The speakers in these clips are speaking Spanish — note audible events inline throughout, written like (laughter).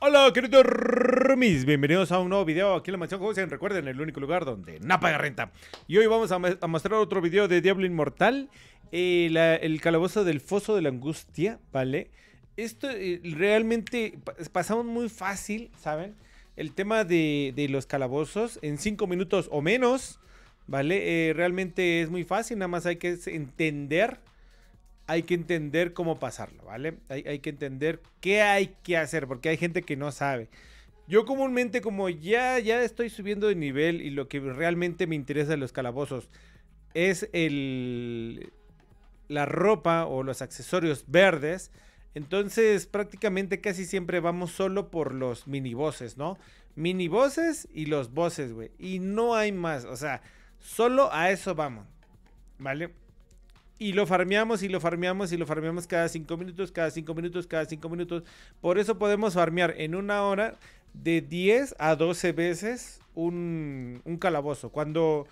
Hola, queridos Rumis, bienvenidos a un nuevo video aquí en la Mansión se Recuerden, el único lugar donde no paga renta. Y hoy vamos a, mostrar otro video de Diablo Inmortal, eh, el calabozo del foso de la angustia, ¿vale? Esto eh, realmente pasamos muy fácil, ¿saben? El tema de, los calabozos en 5 minutos o menos, ¿vale? Eh, realmente es muy fácil, nada más hay que entender hay que entender cómo pasarlo, ¿vale? Hay, que entender qué hay que hacer, porque hay gente que no sabe. Yo comúnmente, como ya, ya estoy subiendo de nivel y lo que realmente me interesa de los calabozos es el, la ropa o los accesorios verdes, entonces prácticamente casi siempre vamos solo por los voces ¿no? voces y los voces, güey. Y no hay más, o sea, solo a eso vamos, ¿vale? Y lo farmeamos y lo farmeamos y lo farmeamos cada 5 minutos, cada 5 minutos, cada 5 minutos. Por eso podemos farmear en una hora de 10 a 12 veces un, calabozo. Cuando,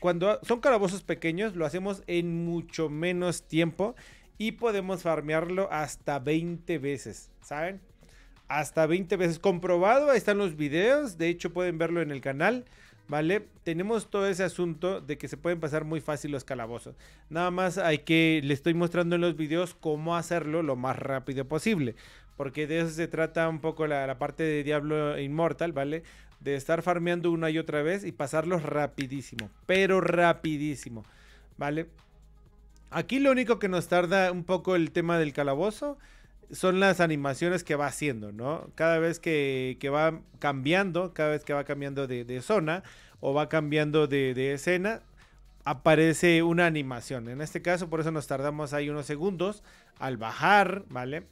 cuando son calabozos pequeños, lo hacemos en mucho menos tiempo y podemos farmearlo hasta 20 veces, ¿saben? Hasta 20 veces. Comprobado, ahí están los videos. De hecho, pueden verlo en el canal. ¿vale? Tenemos todo ese asunto de que se pueden pasar muy fácil los calabozos. Nada más hay que, le estoy mostrando en los videos cómo hacerlo lo más rápido posible. Porque de eso se trata un poco la, parte de Diablo inmortal ¿vale? De estar farmeando una y otra vez y pasarlos rapidísimo. Pero rapidísimo, ¿vale? Aquí lo único que nos tarda un poco el tema del calabozo son las animaciones que va haciendo, ¿no? Cada vez que, va cambiando, cada vez que va cambiando de, zona o va cambiando de, de, escena, aparece una animación. En este caso, por eso nos tardamos ahí unos segundos al bajar, ¿vale?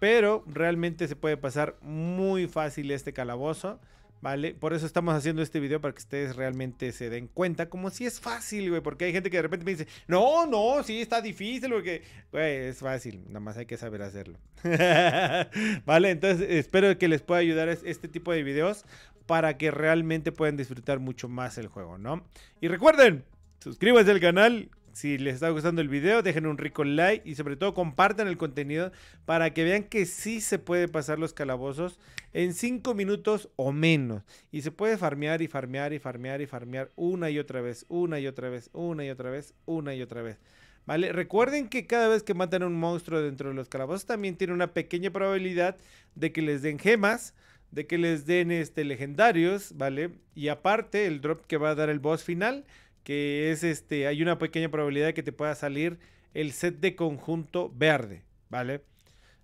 Pero realmente se puede pasar muy fácil este calabozo. ¿Vale? Por eso estamos haciendo este video para que ustedes realmente se den cuenta como si es fácil, güey. Porque hay gente que de repente me dice, no, no, sí, está difícil, porque, güey, es fácil, nada más hay que saber hacerlo. (laughs) ¿Vale? Entonces, espero que les pueda ayudar este tipo de videos para que realmente puedan disfrutar mucho más el juego, ¿no? Y recuerden, suscríbanse al canal, si les está gustando el video, dejen un rico like y sobre todo compartan el contenido para que vean que sí se puede pasar los calabozos en 5 minutos o menos. Y se puede farmear y farmear y farmear y farmear una y otra vez, una y otra vez, una y otra vez, una y otra vez. ¿Vale? Recuerden que cada vez que matan a un monstruo dentro de los calabozos también tiene una pequeña probabilidad de que les den gemas, de que les den este, legendarios, ¿vale? Y aparte el drop que va a dar el boss final que es este, hay una pequeña probabilidad de que te pueda salir el set de conjunto verde, ¿vale?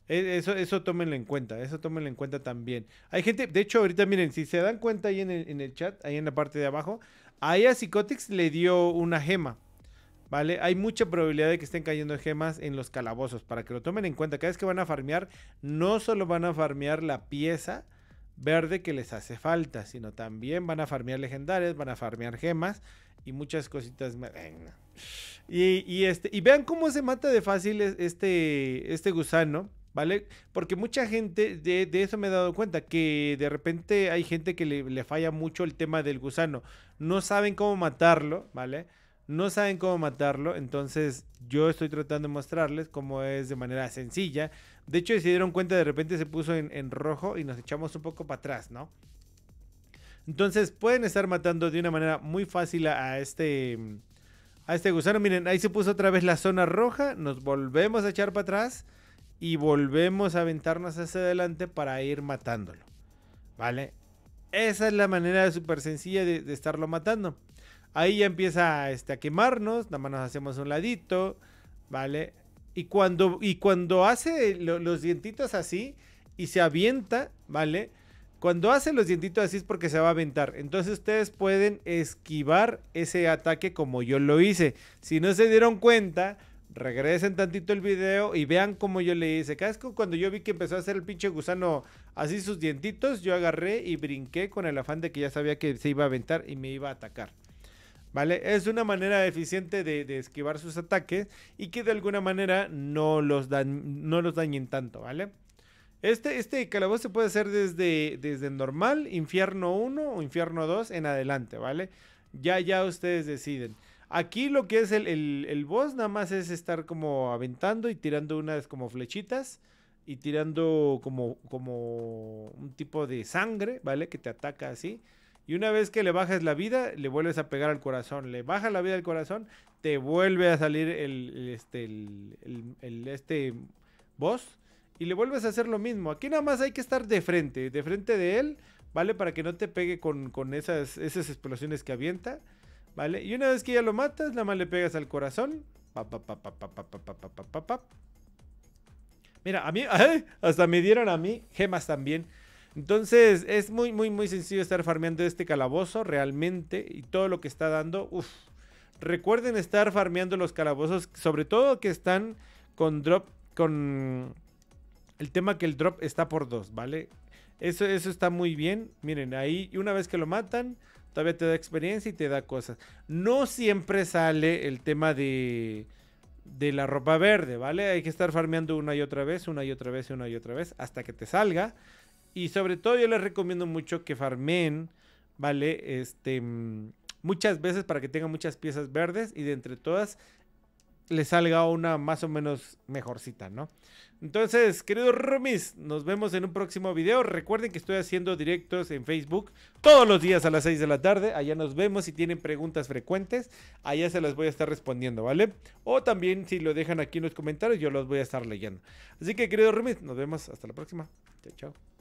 E, eso, eso tómenlo en cuenta, eso tómenlo en cuenta también. Hay gente, de hecho, ahorita miren, si se dan cuenta ahí en el, en el chat, ahí en la parte de abajo, ahí a Psicotics le dio una gema, ¿vale? Hay mucha probabilidad de que estén cayendo gemas en los calabozos, para que lo tomen en cuenta. Cada vez que van a farmear, no solo van a farmear la pieza, verde que les hace falta, sino también van a farmear legendarias, van a farmear gemas y muchas cositas Y, y, este, y vean cómo se mata de fácil este, este gusano, ¿vale? Porque mucha gente, de, eso me he dado cuenta, que de repente hay gente que le, le falla mucho el tema del gusano. No saben cómo matarlo, ¿vale? no saben cómo matarlo, entonces yo estoy tratando de mostrarles cómo es de manera sencilla. De hecho, si se dieron cuenta, de repente se puso en, rojo y nos echamos un poco para atrás, ¿no? Entonces pueden estar matando de una manera muy fácil a este, a este gusano. Miren, ahí se puso otra vez la zona roja, nos volvemos a echar para atrás y volvemos a aventarnos hacia adelante para ir matándolo, ¿vale? Esa es la manera súper sencilla de, de estarlo matando. Ahí ya empieza este, a quemarnos, nada más nos hacemos un ladito, ¿vale? Y cuando, y cuando hace los dientitos así y se avienta, ¿vale? Cuando hace los dientitos así es porque se va a aventar. Entonces ustedes pueden esquivar ese ataque como yo lo hice. Si no se dieron cuenta, regresen tantito el video y vean cómo yo le hice. Cada vez que cuando yo vi que empezó a hacer el pinche gusano así sus dientitos, yo agarré y brinqué con el afán de que ya sabía que se iba a aventar y me iba a atacar. ¿vale? Es una manera eficiente de, esquivar sus ataques y que de alguna manera no los, no los dañen tanto, ¿vale? Este, este calabozo se puede hacer desde, desde normal, infierno 1 o infierno 2 en adelante, ¿vale? Ya, ya ustedes deciden. Aquí lo que es el, el, boss nada más es estar como aventando y tirando unas como flechitas y tirando como, como un tipo de sangre, ¿vale? Que te ataca así. Y una vez que le bajas la vida, le vuelves a pegar al corazón. Le baja la vida al corazón, te vuelve a salir el, este, este boss. Y le vuelves a hacer lo mismo. Aquí nada más hay que estar de frente. De frente de él, ¿vale? Para que no te pegue con, esas, esas explosiones que avienta. ¿Vale? Y una vez que ya lo matas, nada más le pegas al corazón. Mira, a mí, hasta me dieron a mí gemas también. Entonces es muy, muy, muy sencillo estar farmeando este calabozo realmente y todo lo que está dando. Recuerden estar farmeando los calabozos, sobre todo que están con drop, con el tema que el drop está por dos, ¿vale? Eso, eso está muy bien. Miren, ahí y una vez que lo matan, todavía te da experiencia y te da cosas. No siempre sale el tema de, de la ropa verde, ¿vale? Hay que estar farmeando una y otra vez, una y otra vez, una y otra vez, hasta que te salga. Y sobre todo yo les recomiendo mucho que farmen, ¿vale? Este, muchas veces para que tengan muchas piezas verdes y de entre todas les salga una más o menos mejorcita, ¿no? Entonces, queridos rumis, nos vemos en un próximo video. Recuerden que estoy haciendo directos en Facebook todos los días a las 6 de la tarde. Allá nos vemos. Si tienen preguntas frecuentes, allá se las voy a estar respondiendo, ¿vale? O también si lo dejan aquí en los comentarios, yo los voy a estar leyendo. Así que, queridos rumis, nos vemos hasta la próxima. Chao, chao.